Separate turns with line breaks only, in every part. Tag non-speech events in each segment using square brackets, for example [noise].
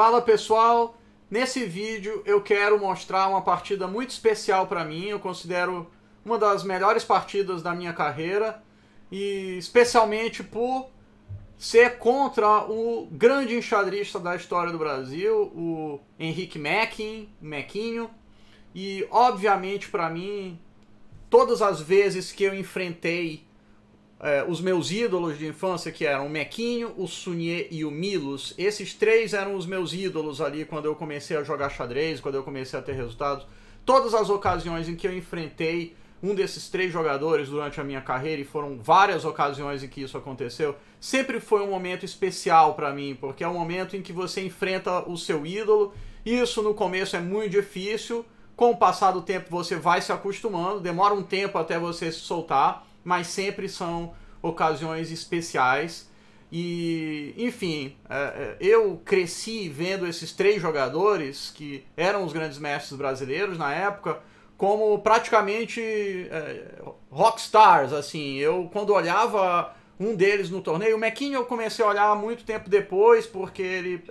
Fala pessoal, nesse vídeo eu quero mostrar uma partida muito especial para mim, eu considero uma das melhores partidas da minha carreira e especialmente por ser contra o grande enxadrista da história do Brasil, o Henrique Mequin, Mequinho, e obviamente para mim todas as vezes que eu enfrentei é, os meus ídolos de infância, que eram o Mequinho, o Sunier e o Milos. Esses três eram os meus ídolos ali quando eu comecei a jogar xadrez, quando eu comecei a ter resultados. Todas as ocasiões em que eu enfrentei um desses três jogadores durante a minha carreira, e foram várias ocasiões em que isso aconteceu, sempre foi um momento especial para mim, porque é um momento em que você enfrenta o seu ídolo. Isso no começo é muito difícil, com o passar do tempo você vai se acostumando, demora um tempo até você se soltar mas sempre são ocasiões especiais. E, enfim, é, é, eu cresci vendo esses três jogadores, que eram os grandes mestres brasileiros na época, como praticamente rock é, rockstars, assim. Eu, quando olhava um deles no torneio, o Mequinho eu comecei a olhar muito tempo depois, porque ele,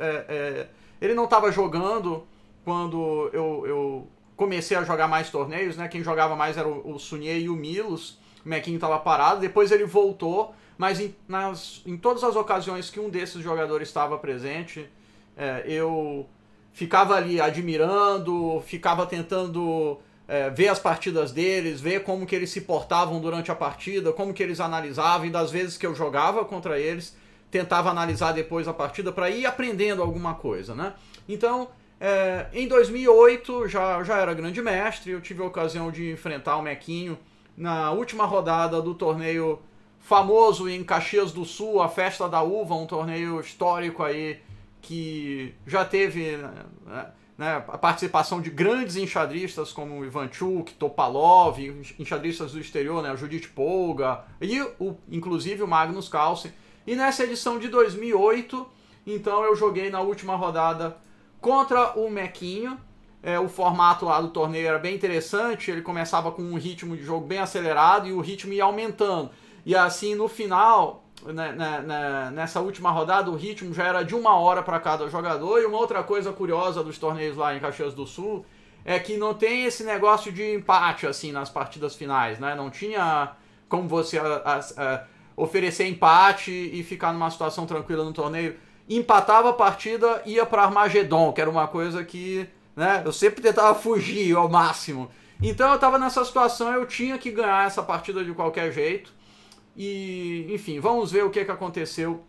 ele não estava jogando quando eu, comecei a jogar mais torneios, né? Quem jogava mais era o, Sunier e o Milos. Mequinho estava parado, depois ele voltou, mas em, nas, em todas as ocasiões que um desses jogadores estava presente, é, eu ficava ali admirando, ficava tentando é, ver as partidas deles, ver como que eles se portavam durante a partida, como que eles analisavam, e das vezes que eu jogava contra eles, tentava analisar depois a partida para ir aprendendo alguma coisa, né? Então, é, em 2008 já, já era grande mestre, eu tive a ocasião de enfrentar o Mequinho na última rodada do torneio famoso em Caxias do Sul, a Festa da Uva, um torneio histórico aí que já teve né, né a participação de grandes enxadristas como Chuk, Topalov, enxadristas do exterior, né, Judith Polga e o, inclusive o Magnus Carlsen. E nessa edição de 2008, então eu joguei na última rodada contra o Mequinho, é, o formato lá do torneio era bem interessante, ele começava com um ritmo de jogo bem acelerado e o ritmo ia aumentando. E assim, no final, né, né, né nessa última rodada, o ritmo já era de uma hora para cada jogador. E uma outra coisa curiosa dos torneios lá em Caxias do Sul é que não tem esse negócio de empate assim nas partidas finais, né? Não tinha como você a, a, oferecer empate e ficar numa situação tranquila no torneio. Empatava a partida, ia para Armagedon, que era uma coisa que né? Eu sempre tentava fugir ao máximo. Então eu estava nessa situação, eu tinha que ganhar essa partida de qualquer jeito. E, enfim, vamos ver o que, que aconteceu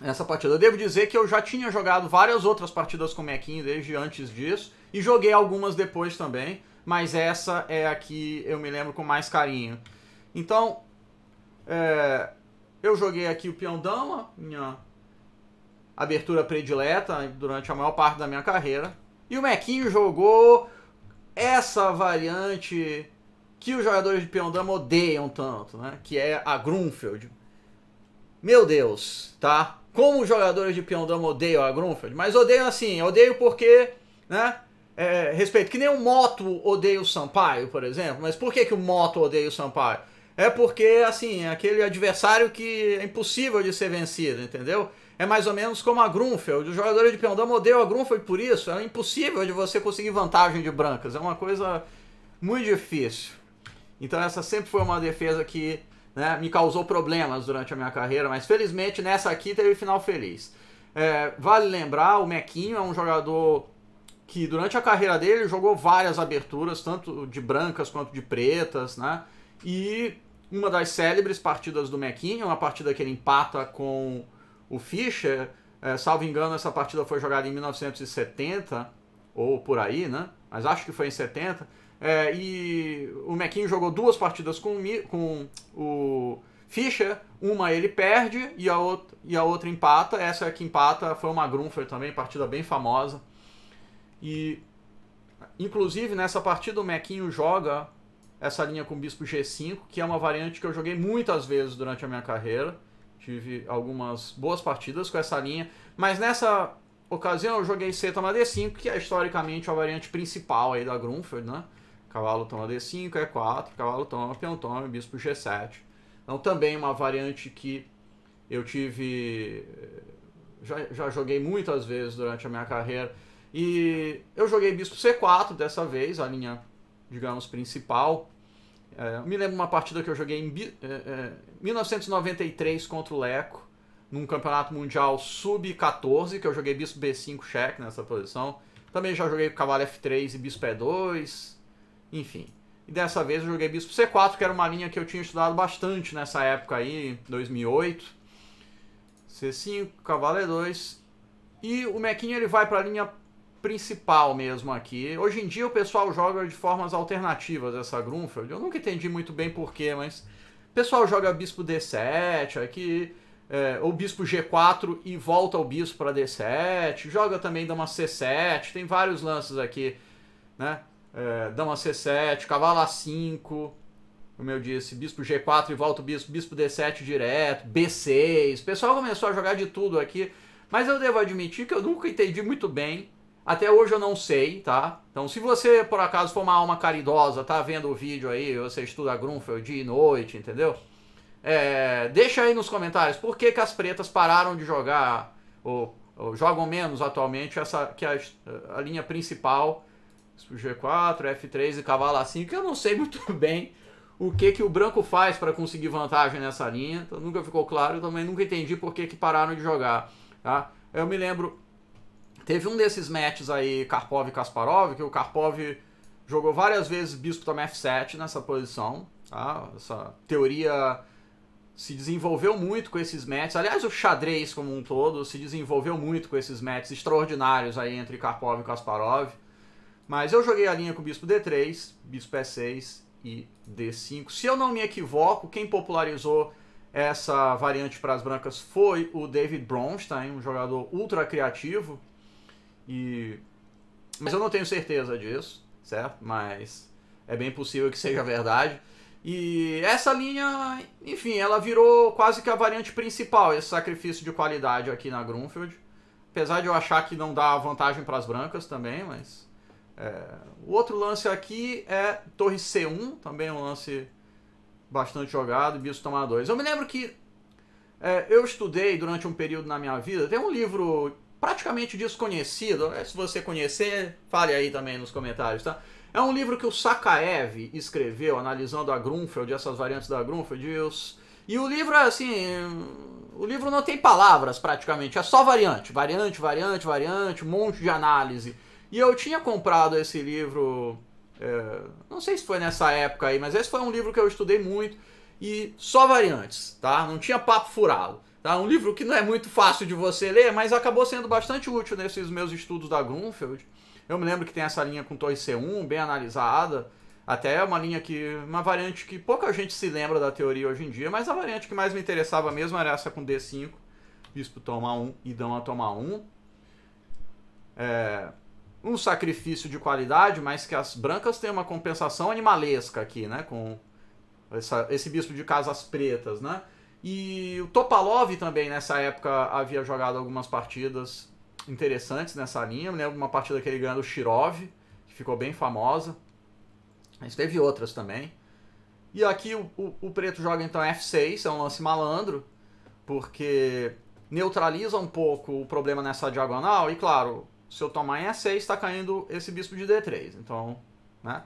nessa partida. Eu devo dizer que eu já tinha jogado várias outras partidas com o Mequinho desde antes disso. E joguei algumas depois também. Mas essa é a que eu me lembro com mais carinho. Então, é, eu joguei aqui o peão-dama, minha abertura predileta durante a maior parte da minha carreira. E o Mequinho jogou essa variante que os jogadores de Pyondama odeiam tanto, né? Que é a Grunfeld. Meu Deus, tá? Como os jogadores de Pyondama odeiam a Grunfeld, mas odeiam assim, odeio porque, né? É, respeito, que nem o Moto odeia o Sampaio, por exemplo, mas por que, que o Moto odeia o Sampaio? É porque, assim, é aquele adversário que é impossível de ser vencido, entendeu? É mais ou menos como a Grunfeld. o jogador de Pondama modelo a Grunfeld por isso. É impossível de você conseguir vantagem de brancas. É uma coisa muito difícil. Então essa sempre foi uma defesa que né, me causou problemas durante a minha carreira, mas felizmente nessa aqui teve final feliz. É, vale lembrar, o Mequinho é um jogador que durante a carreira dele jogou várias aberturas, tanto de brancas quanto de pretas, né? E uma das célebres partidas do Mequinho, uma partida que ele empata com o Fischer, é, salvo engano, essa partida foi jogada em 1970 ou por aí, né? Mas acho que foi em 70. É, e o Mequinho jogou duas partidas com, com o Fischer, uma ele perde e a, outra, e a outra empata. Essa que empata foi uma Grunfer também, partida bem famosa. E inclusive nessa partida o Mequinho joga essa linha com bispo G5, que é uma variante que eu joguei muitas vezes durante a minha carreira. Tive algumas boas partidas com essa linha, mas nessa ocasião eu joguei C toma D5, que é historicamente a variante principal aí da Grunfeld, né? Cavalo toma D5, E4, é cavalo toma, peão toma, bispo G7. Então também uma variante que eu tive... Eh, já, já joguei muitas vezes durante a minha carreira. E eu joguei bispo C4 dessa vez, a linha, digamos, principal é, me lembro uma partida que eu joguei em é, 1993 é, contra o Leco, num campeonato mundial sub-14, que eu joguei bispo B5 cheque nessa posição. Também já joguei cavalo F3 e bispo E2, enfim. E dessa vez eu joguei bispo C4, que era uma linha que eu tinha estudado bastante nessa época aí, 2008. C5, cavalo E2. E o Mequinho ele vai para a linha principal mesmo aqui. Hoje em dia o pessoal joga de formas alternativas essa Grunfeld. Eu nunca entendi muito bem porquê, mas o pessoal joga bispo D7 aqui, é, ou bispo G4 e volta o bispo para D7. Joga também dama C7, tem vários lances aqui, né? É, dama C7, cavalo A5, como eu disse, bispo G4 e volta o bispo, bispo D7 direto, B6. O pessoal começou a jogar de tudo aqui, mas eu devo admitir que eu nunca entendi muito bem até hoje eu não sei, tá? Então, se você, por acaso, for uma alma caridosa, tá vendo o vídeo aí, você estuda Grunfeld dia e noite, entendeu? É, deixa aí nos comentários por que, que as pretas pararam de jogar, ou, ou jogam menos atualmente, essa que a, a linha principal, G4, F3 e cavalo A5, que eu não sei [laughs] muito bem o que, que o branco faz para conseguir vantagem nessa linha. Então, nunca ficou claro, eu também nunca entendi por que, que pararam de jogar. Tá? Eu me lembro Teve um desses matches aí, Karpov e Kasparov, que o Karpov jogou várias vezes bispo também F7 nessa posição. Tá? Essa teoria se desenvolveu muito com esses matches. Aliás, o xadrez como um todo se desenvolveu muito com esses matches extraordinários aí entre Karpov e Kasparov. Mas eu joguei a linha com o bispo D3, bispo E6 e D5. Se eu não me equivoco, quem popularizou essa variante para as brancas foi o David Bronstein, um jogador ultra criativo e... Mas eu não tenho certeza disso, certo? Mas é bem possível que seja verdade. E essa linha, enfim, ela virou quase que a variante principal, esse sacrifício de qualidade aqui na Grunfield. Apesar de eu achar que não dá vantagem para as brancas também, mas... É... O outro lance aqui é torre C1, também um lance bastante jogado, Bispo Tomar 2. Eu me lembro que é, eu estudei durante um período na minha vida, tem um livro praticamente desconhecido. Né? Se você conhecer, fale aí também nos comentários, tá? É um livro que o Sakaev escreveu, analisando a Grunfeld, essas variantes da Grunfeld, e, os... e o livro, é assim, o livro não tem palavras praticamente, é só variante, variante, variante, variante, um monte de análise. E eu tinha comprado esse livro, é... não sei se foi nessa época aí, mas esse foi um livro que eu estudei muito, e só variantes, tá? Não tinha papo furado. Tá? Um livro que não é muito fácil de você ler, mas acabou sendo bastante útil nesses meus estudos da Grunfeld. Eu me lembro que tem essa linha com Torre C1, bem analisada. Até é uma linha que. Uma variante que pouca gente se lembra da teoria hoje em dia, mas a variante que mais me interessava mesmo era essa com D5. Bispo toma 1 um, e Dama toma 1. Um. É, um sacrifício de qualidade, mas que as brancas têm uma compensação animalesca aqui, né? Com essa, esse bispo de casas pretas, né? E o Topalov também nessa época havia jogado algumas partidas interessantes nessa linha. Eu né? lembro uma partida que ele ganhou do Shirov, que ficou bem famosa. Mas teve outras também. E aqui o, o, o preto joga então F6, é um lance malandro, porque neutraliza um pouco o problema nessa diagonal. E claro, se eu tomar em E6, está caindo esse bispo de D3. Então, né?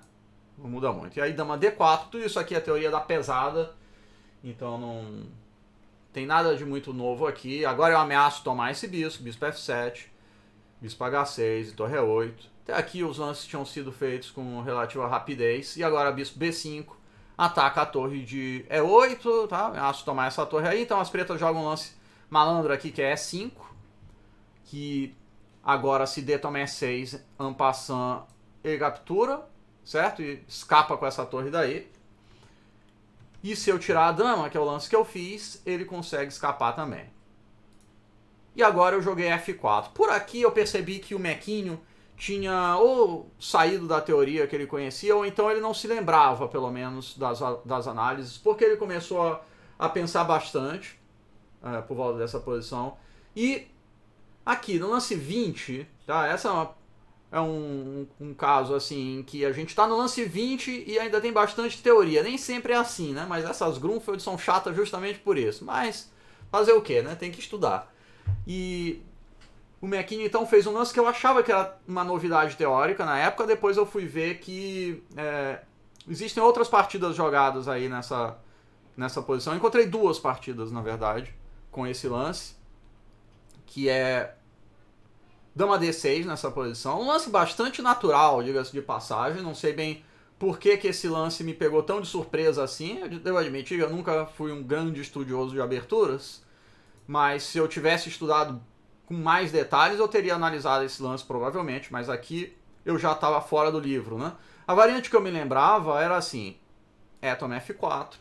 Não muda muito. E aí, dama D4, tudo isso aqui é a teoria da pesada. Então, não tem nada de muito novo aqui. Agora eu ameaço tomar esse bispo, bispo F7, bispo H6 e torre E8. Até aqui os lances tinham sido feitos com relativa rapidez. E agora bispo B5 ataca a torre de E8, tá? Ameaço tomar essa torre aí. Então as pretas jogam um lance malandro aqui que é E5. Que agora se D toma E6, Ampassan ele captura, certo? E escapa com essa torre daí. E se eu tirar a dama, que é o lance que eu fiz, ele consegue escapar também. E agora eu joguei F4. Por aqui eu percebi que o Mequinho tinha ou saído da teoria que ele conhecia, ou então ele não se lembrava, pelo menos, das, das análises, porque ele começou a, a pensar bastante é, por volta dessa posição. E aqui no lance 20, tá? essa é uma é um, um, caso assim que a gente está no lance 20 e ainda tem bastante teoria. Nem sempre é assim, né? Mas essas Grunfeld são chatas justamente por isso. Mas fazer o que, né? Tem que estudar. E o McKinney então fez um lance que eu achava que era uma novidade teórica na época, depois eu fui ver que é, existem outras partidas jogadas aí nessa, nessa posição. Eu encontrei duas partidas, na verdade, com esse lance, que é Dama D6 nessa posição. Um lance bastante natural, diga-se de passagem. Não sei bem por que, que esse lance me pegou tão de surpresa assim. Eu devo admitir, eu nunca fui um grande estudioso de aberturas. Mas se eu tivesse estudado com mais detalhes, eu teria analisado esse lance provavelmente. Mas aqui eu já estava fora do livro, né? A variante que eu me lembrava era assim: é toma F4,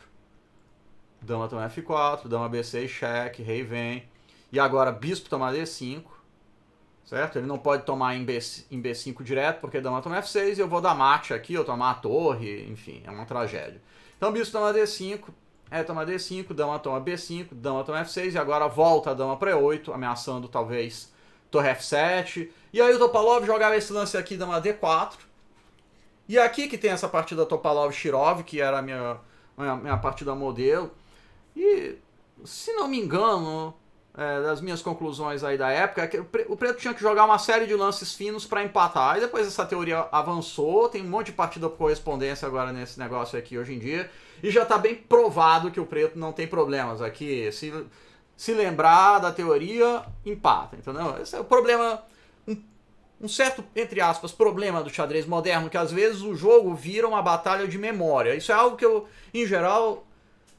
dama toma F4, dama B6, cheque, rei vem. E agora bispo toma D5 Certo? Ele não pode tomar em, B, em B5 direto, porque dama toma F6 e eu vou dar mate aqui, ou tomar a torre, enfim, é uma tragédia. Então bispo toma D5, é toma D5, dama toma B5, dama toma F6 e agora volta a dama para E8, ameaçando talvez torre F7. E aí o Topalov jogava esse lance aqui, dama D4. E é aqui que tem essa partida Topalov-Shirov, que era a minha, minha, minha partida modelo. E, se não me engano, é, das minhas conclusões aí da época, é que o Preto tinha que jogar uma série de lances finos para empatar. E depois essa teoria avançou, tem um monte de partida por correspondência agora nesse negócio aqui hoje em dia. E já está bem provado que o Preto não tem problemas aqui. Se, se lembrar da teoria, empata, entendeu? Esse é o problema, um certo, entre aspas, problema do xadrez moderno, que às vezes o jogo vira uma batalha de memória. Isso é algo que eu, em geral,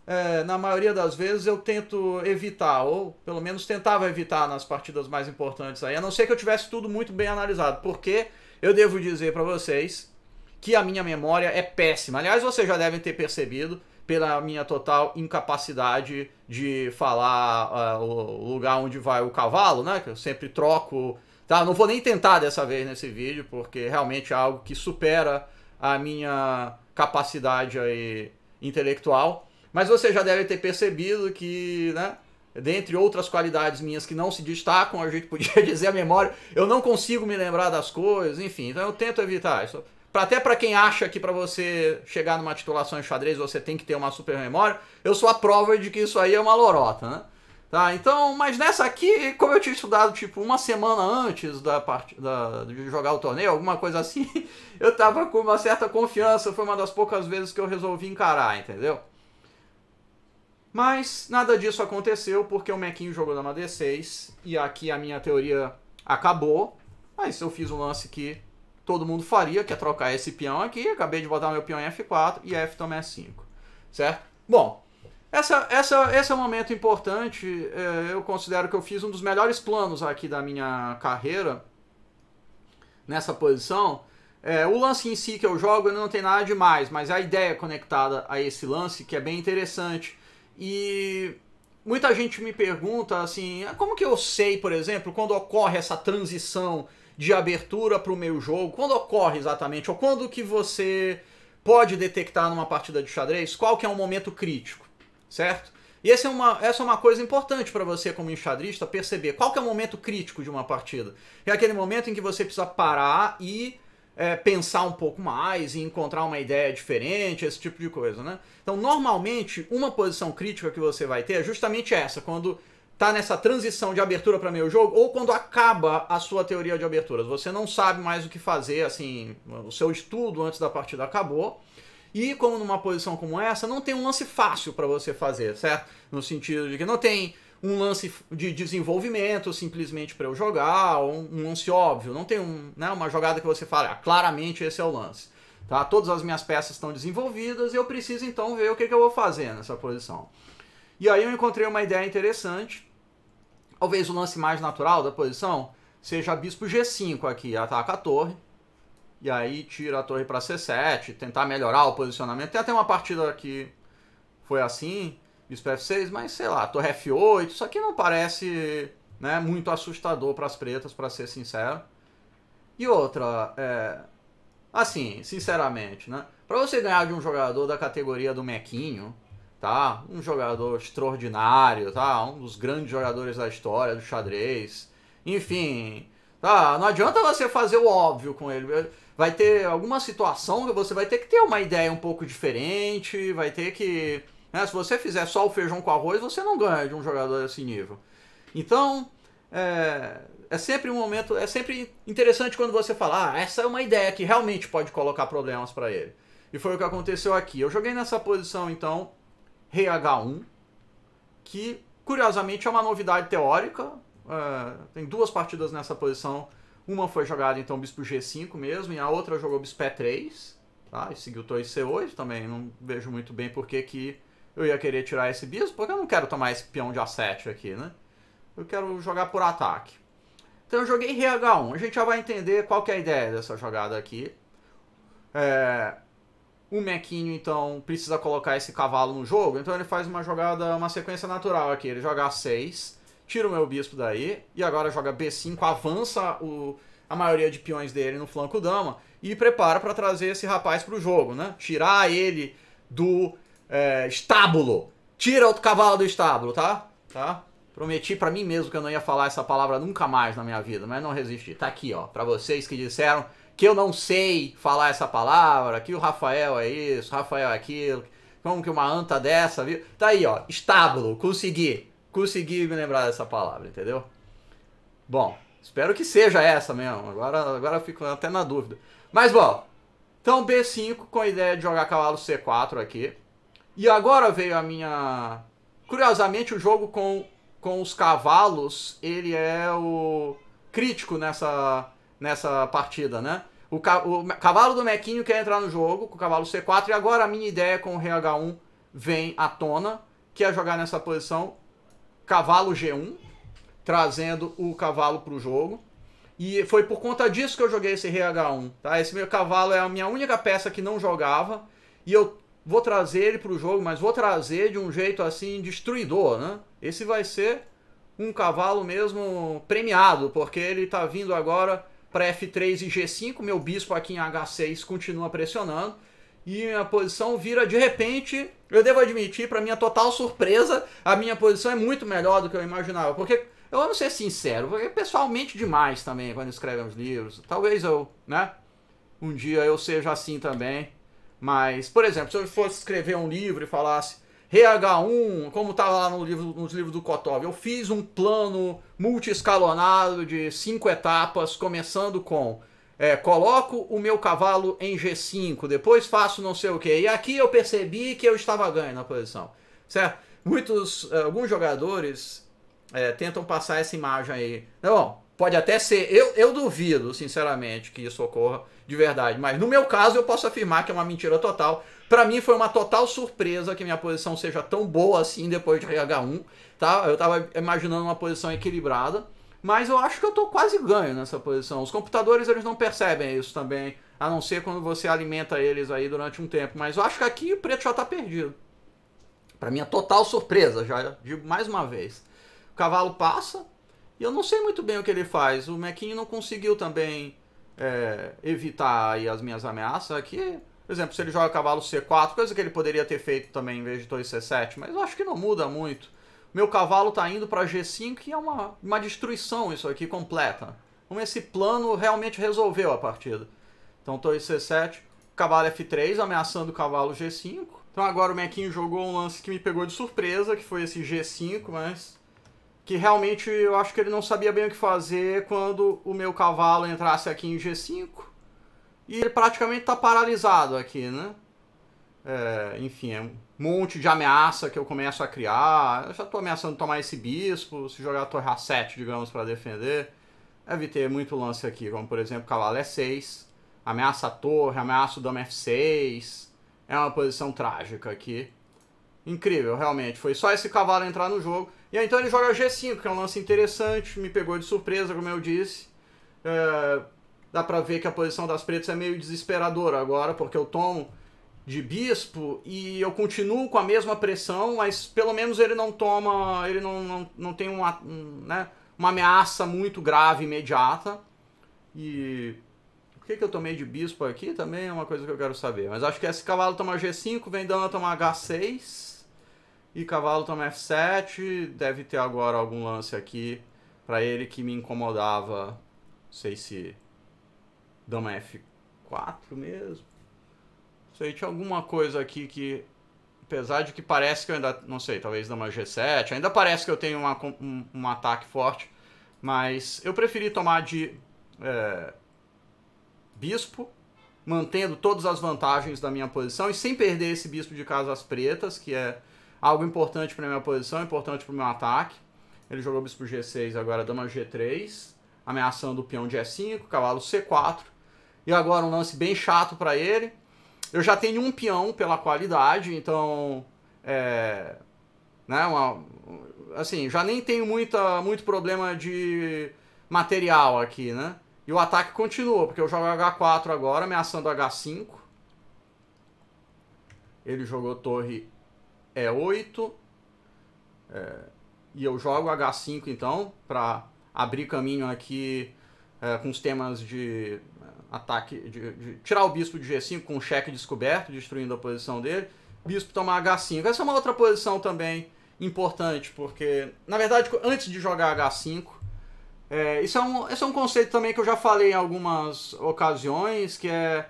é, na maioria das vezes eu tento evitar, ou pelo menos tentava evitar nas partidas mais importantes aí, a não ser que eu tivesse tudo muito bem analisado, porque eu devo dizer para vocês que a minha memória é péssima. Aliás, vocês já devem ter percebido pela minha total incapacidade de falar uh, o lugar onde vai o cavalo, né? Que eu sempre troco, tá? Não vou nem tentar dessa vez nesse vídeo, porque realmente é algo que supera a minha capacidade aí intelectual. Mas você já deve ter percebido que, né? Dentre outras qualidades minhas que não se destacam, a gente podia [laughs] dizer a memória, eu não consigo me lembrar das coisas, enfim. Então eu tento evitar isso. Pra, até para quem acha que para você chegar numa titulação em xadrez você tem que ter uma super memória, eu sou a prova de que isso aí é uma lorota, né? Tá, então, mas nessa aqui, como eu tinha estudado tipo uma semana antes da parte da, de jogar o torneio, alguma coisa assim, [laughs] eu tava com uma certa confiança, foi uma das poucas vezes que eu resolvi encarar, entendeu? Mas nada disso aconteceu porque o Mequinho jogou dama D6 e aqui a minha teoria acabou. Mas eu fiz um lance que todo mundo faria, que é trocar esse peão aqui. Acabei de botar meu peão em F4 e F também é 5. Certo? Bom, essa, essa, esse é um momento importante. É, eu considero que eu fiz um dos melhores planos aqui da minha carreira nessa posição. É, o lance em si que eu jogo não tem nada demais, mas a ideia conectada a esse lance que é bem interessante e muita gente me pergunta assim, ah, como que eu sei, por exemplo, quando ocorre essa transição de abertura para o meio jogo? Quando ocorre exatamente? Ou quando que você pode detectar numa partida de xadrez qual que é um momento crítico, certo? E essa é uma, essa é uma coisa importante para você como enxadrista perceber qual que é o momento crítico de uma partida. É aquele momento em que você precisa parar e é, pensar um pouco mais e encontrar uma ideia diferente, esse tipo de coisa, né? Então, normalmente, uma posição crítica que você vai ter é justamente essa, quando tá nessa transição de abertura para meio jogo ou quando acaba a sua teoria de aberturas, você não sabe mais o que fazer, assim, o seu estudo antes da partida acabou. E como numa posição como essa, não tem um lance fácil para você fazer, certo? No sentido de que não tem um lance de desenvolvimento simplesmente para eu jogar, ou um lance óbvio. Não tem um, né, uma jogada que você fala, ah, claramente esse é o lance. Tá? Todas as minhas peças estão desenvolvidas e eu preciso então ver o que, que eu vou fazer nessa posição. E aí eu encontrei uma ideia interessante. Talvez o lance mais natural da posição seja bispo G5 aqui, ataca a torre. E aí tira a torre para C7, tentar melhorar o posicionamento. Tem até uma partida que foi assim, isso para F6, mas sei lá, torre F8, isso aqui não parece né, muito assustador para as pretas, para ser sincero. E outra, é, assim, sinceramente, né, para você ganhar de um jogador da categoria do Mequinho, tá, um jogador extraordinário, tá, um dos grandes jogadores da história do xadrez, enfim, tá, não adianta você fazer o óbvio com ele. Vai ter alguma situação que você vai ter que ter uma ideia um pouco diferente, vai ter que né? Se você fizer só o feijão com arroz, você não ganha de um jogador desse nível. Então, é, é sempre um momento, é sempre interessante quando você fala, ah, essa é uma ideia que realmente pode colocar problemas para ele. E foi o que aconteceu aqui. Eu joguei nessa posição, então, rei H1, que curiosamente é uma novidade teórica. É, tem duas partidas nessa posição. Uma foi jogada, então, bispo G5 mesmo, e a outra jogou bispo E3, tá? E seguiu torre C8, também não vejo muito bem porque que eu ia querer tirar esse bispo, porque eu não quero tomar esse peão de A7 aqui, né? Eu quero jogar por ataque. Então eu joguei rh 1 A gente já vai entender qual que é a ideia dessa jogada aqui. É... O Mequinho, então, precisa colocar esse cavalo no jogo. Então ele faz uma jogada, uma sequência natural aqui. Ele joga A6, tira o meu bispo daí. E agora joga B5, avança o, a maioria de peões dele no flanco dama. E prepara para trazer esse rapaz para o jogo, né? Tirar ele do é, estábulo. Tira o cavalo do estábulo, tá? Tá? Prometi para mim mesmo que eu não ia falar essa palavra nunca mais na minha vida, mas não resisti. Tá aqui, ó, para vocês que disseram que eu não sei falar essa palavra, que o Rafael é isso, Rafael é aquilo. Como que uma anta dessa, viu? Tá aí, ó, estábulo, consegui. Consegui me lembrar dessa palavra, entendeu? Bom, espero que seja essa mesmo. Agora, agora eu fico até na dúvida. Mas bom, então B5 com a ideia de jogar cavalo C4 aqui. E agora veio a minha. Curiosamente, o jogo com, com os cavalos, ele é o crítico nessa, nessa partida, né? O, ca... o cavalo do Mequinho quer entrar no jogo com o cavalo C4, e agora a minha ideia com o RH1 vem à tona, que é jogar nessa posição cavalo G1, trazendo o cavalo para o jogo. E foi por conta disso que eu joguei esse RH1, tá? Esse meu cavalo é a minha única peça que não jogava, e eu vou trazer ele para o jogo, mas vou trazer de um jeito assim destruidor, né? Esse vai ser um cavalo mesmo premiado, porque ele está vindo agora para F3 e G5, meu bispo aqui em H6 continua pressionando, e minha posição vira de repente, eu devo admitir, para minha total surpresa, a minha posição é muito melhor do que eu imaginava, porque eu vou ser sincero, porque pessoalmente demais também quando escrevo os livros, talvez eu, né? Um dia eu seja assim também. Mas, por exemplo, se eu fosse escrever um livro e falasse RH1, como estava lá no livro, nos livros do Kotov, eu fiz um plano multiescalonado de cinco etapas, começando com é, coloco o meu cavalo em G5, depois faço não sei o que. E aqui eu percebi que eu estava ganho na posição. Certo? Muitos, eh, alguns jogadores é, tentam passar essa imagem aí. Tá bom Pode até ser, eu, eu duvido, sinceramente, que isso ocorra de verdade. Mas no meu caso, eu posso afirmar que é uma mentira total. Para mim, foi uma total surpresa que minha posição seja tão boa assim depois de RH1. Tá? Eu estava imaginando uma posição equilibrada. Mas eu acho que eu estou quase ganho nessa posição. Os computadores eles não percebem isso também, a não ser quando você alimenta eles aí durante um tempo. Mas eu acho que aqui o preto já está perdido. Para mim é total surpresa, já digo mais uma vez. O cavalo passa, e eu não sei muito bem o que ele faz. O Mequinho não conseguiu também é, evitar as minhas ameaças aqui. Por exemplo, se ele joga cavalo C4, coisa que ele poderia ter feito também em vez de 2 C7, mas eu acho que não muda muito. Meu cavalo está indo para G5 e é uma, uma destruição isso aqui completa. Como esse plano realmente resolveu a partida. Então 2 C7, cavalo F3 ameaçando o cavalo G5. Então agora o Mequinho jogou um lance que me pegou de surpresa, que foi esse G5, mas que realmente eu acho que ele não sabia bem o que fazer quando o meu cavalo entrasse aqui em G5 e ele praticamente está paralisado aqui, né? É, enfim, é um monte de ameaça que eu começo a criar. Eu já estou ameaçando tomar esse bispo, se jogar a torre A7, digamos, para defender. Deve ter muito lance aqui, como por exemplo, cavalo é E6, ameaça a torre, ameaça o dama F6. É uma posição trágica aqui. Incrível, realmente. Foi só esse cavalo entrar no jogo. E aí, então ele joga G5, que é um lance interessante, me pegou de surpresa, como eu disse. É, dá pra ver que a posição das pretas é meio desesperadora agora, porque eu tomo de bispo e eu continuo com a mesma pressão, mas pelo menos ele não toma, ele não, não, não tem uma, né, uma ameaça muito grave imediata. E por que, que eu tomei de bispo aqui também é uma coisa que eu quero saber. Mas acho que esse cavalo toma G5, vem dando a tomar H6. E cavalo toma F7. Deve ter agora algum lance aqui para ele que me incomodava. Não sei se dama F4 mesmo. Não sei, tinha alguma coisa aqui que apesar de que parece que eu ainda, não sei, talvez dama G7, ainda parece que eu tenho uma, um, um, ataque forte, mas eu preferi tomar de é, bispo, mantendo todas as vantagens da minha posição e sem perder esse bispo de casas pretas, que é algo importante para minha posição, importante para o meu ataque. Ele jogou bispo G6, agora dama G3, ameaçando o peão de E5, cavalo C4. E agora um lance bem chato para ele. Eu já tenho um peão pela qualidade, então é, né, uma, assim, já nem tenho muita, muito problema de material aqui, né? E o ataque continua, porque eu jogo H4 agora, ameaçando H5. Ele jogou torre é 8. É, e eu jogo H5 então, para abrir caminho aqui é, com os temas de é, ataque, de, de, tirar o bispo de G5 com o cheque descoberto, destruindo a posição dele. Bispo tomar H5. Essa é uma outra posição também importante, porque, na verdade, antes de jogar H5, é, isso, é um, isso é um conceito também que eu já falei em algumas ocasiões, que é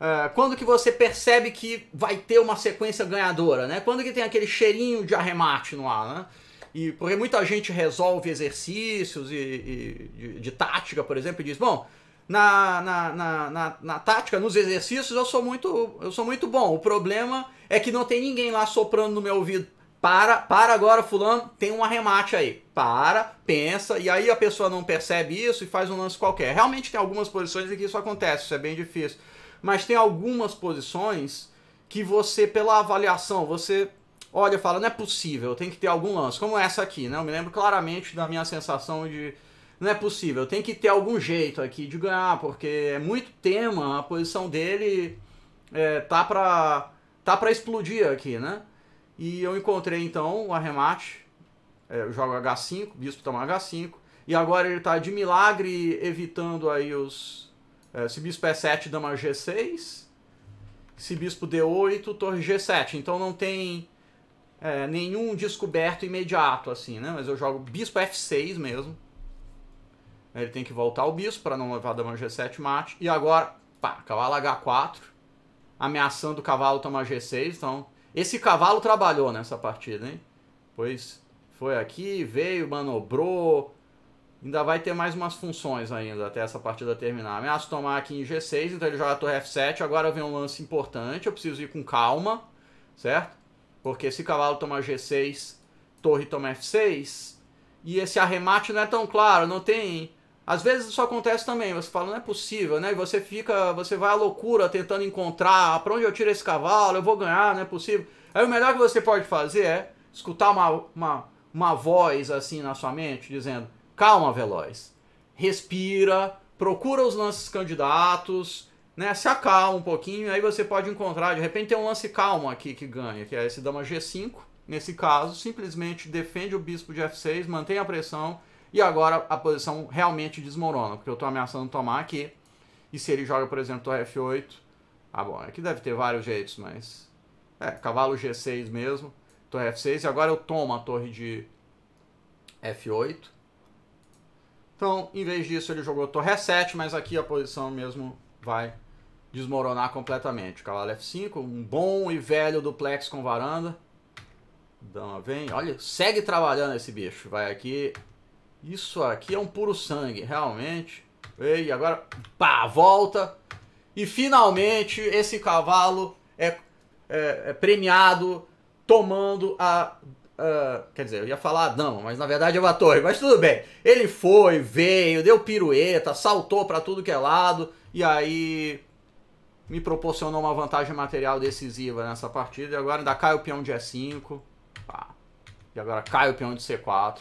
ah, quando que você percebe que vai ter uma sequência ganhadora, né? Quando que tem aquele cheirinho de arremate no ar, né? E porque muita gente resolve exercícios e, e de, de, tática, por exemplo, e diz, bom, na, na, na, na, na tática, nos exercícios, eu sou, muito, eu sou muito bom. O problema é que não tem ninguém lá soprando no meu ouvido. Para, para agora, fulano, tem um arremate aí. Para, pensa, e aí a pessoa não percebe isso e faz um lance qualquer. Realmente tem algumas posições em que isso acontece, isso é bem difícil. Mas tem algumas posições que você, pela avaliação, você olha e fala, não é possível, tem que ter algum lance. Como essa aqui, né? Eu me lembro claramente da minha sensação de não é possível, tem que ter algum jeito aqui de ganhar, porque é muito tema, a posição dele é, tá pra tá para explodir aqui, né? E eu encontrei então o arremate, é, eu jogo H5, bispo toma H5, e agora ele tá de milagre evitando aí os é, se bispo é E7, dama é G6. Se bispo D8, torre G7. Então não tem é, nenhum descoberto imediato, assim, né? Mas eu jogo bispo F6 mesmo. Ele tem que voltar o bispo para não levar dama G7 mate. E agora, pá, cavalo H4. Ameaçando o cavalo tomar G6. Então, esse cavalo trabalhou nessa partida, hein? Pois foi aqui, veio, manobrou, Ainda vai ter mais umas funções ainda até essa partida terminar. Ameaço tomar aqui em G6, então ele joga a torre F7. Agora vem um lance importante, eu preciso ir com calma, certo? Porque se cavalo tomar G6, torre toma F6, e esse arremate não é tão claro, não tem... Às vezes isso acontece também, você fala, não é possível, né? E você fica, você vai à loucura tentando encontrar, ah, para onde eu tiro esse cavalo, eu vou ganhar, não é possível. Aí o melhor que você pode fazer é escutar uma, uma, uma voz assim na sua mente, dizendo calma, veloz. Respira, procura os lances candidatos, né? Se acalma um pouquinho, aí você pode encontrar, de repente tem um lance calmo aqui que ganha, que é esse dama G5. Nesse caso, simplesmente defende o bispo de F6, mantém a pressão e agora a posição realmente desmorona, porque eu estou ameaçando tomar aqui. E se ele joga, por exemplo, torre F8, ah bom, aqui é deve ter vários jeitos, mas é, cavalo G6 mesmo, torre F6 e agora eu tomo a torre de F8 então, em vez disso, ele jogou torre 7, mas aqui a posição mesmo vai desmoronar completamente. Cavalo F5, um bom e velho duplex com varanda. Dama vem, olha, segue trabalhando esse bicho. Vai aqui. Isso aqui é um puro sangue, realmente. E agora, pá, volta. E finalmente esse cavalo é, é, é premiado tomando a Uh, quer dizer, eu ia falar Adão, mas na verdade é o ator, mas tudo bem. Ele foi, veio, deu pirueta, saltou para tudo que é lado, e aí me proporcionou uma vantagem material decisiva nessa partida. E agora ainda cai o peão de E5. Pá. E agora cai o peão de C4.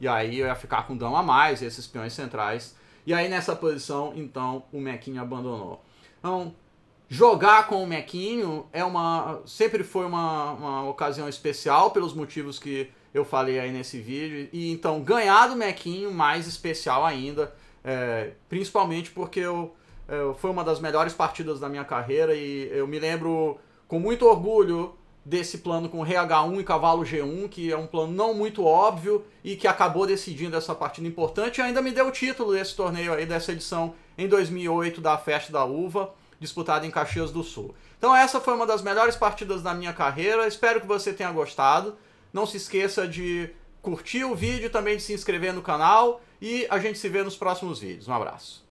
E aí eu ia ficar com dão a mais, esses peões centrais. E aí nessa posição, então, o Mequinho abandonou. Então, Jogar com o Mequinho é uma, sempre foi uma, uma ocasião especial, pelos motivos que eu falei aí nesse vídeo. E então ganhar do Mequinho, mais especial ainda, é, principalmente porque eu, é, foi uma das melhores partidas da minha carreira e eu me lembro com muito orgulho desse plano com RH1 e cavalo G1, que é um plano não muito óbvio e que acabou decidindo essa partida importante e ainda me deu o título desse torneio aí, dessa edição em 2008 da Festa da Uva disputada em Caxias do Sul. Então essa foi uma das melhores partidas da minha carreira. Espero que você tenha gostado. Não se esqueça de curtir o vídeo, também de se inscrever no canal e a gente se vê nos próximos vídeos. Um abraço.